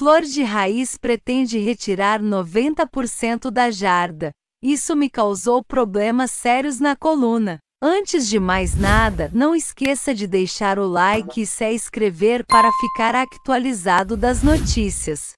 Flor de Raiz pretende retirar 90% da jarda. Isso me causou problemas sérios na coluna. Antes de mais nada, não esqueça de deixar o like e se inscrever para ficar atualizado das notícias.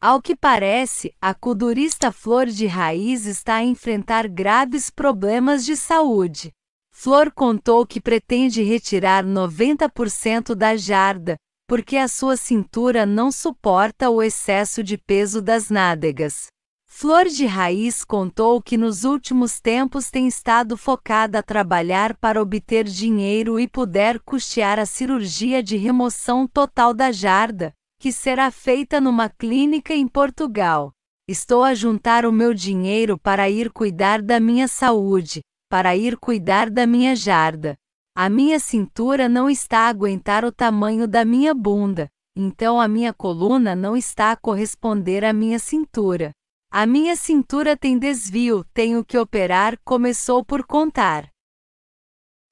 Ao que parece, a culturista Flor de Raiz está a enfrentar graves problemas de saúde. Flor contou que pretende retirar 90% da jarda, porque a sua cintura não suporta o excesso de peso das nádegas. Flor de Raiz contou que nos últimos tempos tem estado focada a trabalhar para obter dinheiro e puder custear a cirurgia de remoção total da jarda, que será feita numa clínica em Portugal. Estou a juntar o meu dinheiro para ir cuidar da minha saúde, para ir cuidar da minha jarda. A minha cintura não está a aguentar o tamanho da minha bunda, então a minha coluna não está a corresponder à minha cintura. A minha cintura tem desvio, tenho que operar, começou por contar.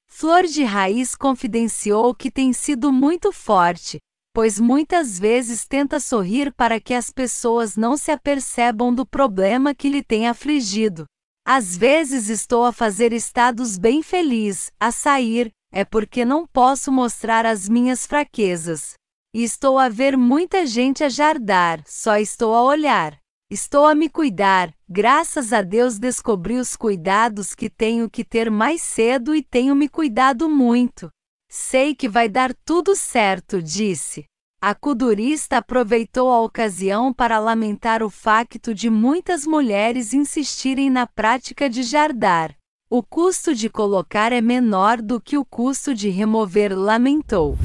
Flor de Raiz confidenciou que tem sido muito forte, pois muitas vezes tenta sorrir para que as pessoas não se apercebam do problema que lhe tem afligido. Às vezes estou a fazer estados bem feliz, a sair, é porque não posso mostrar as minhas fraquezas. Estou a ver muita gente a jardar, só estou a olhar. Estou a me cuidar, graças a Deus descobri os cuidados que tenho que ter mais cedo e tenho me cuidado muito. Sei que vai dar tudo certo, disse. A cudurista aproveitou a ocasião para lamentar o facto de muitas mulheres insistirem na prática de jardar. O custo de colocar é menor do que o custo de remover, lamentou.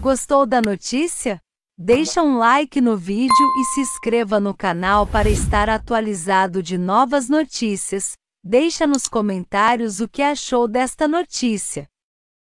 Gostou da notícia? Deixa um like no vídeo e se inscreva no canal para estar atualizado de novas notícias. Deixa nos comentários o que achou desta notícia.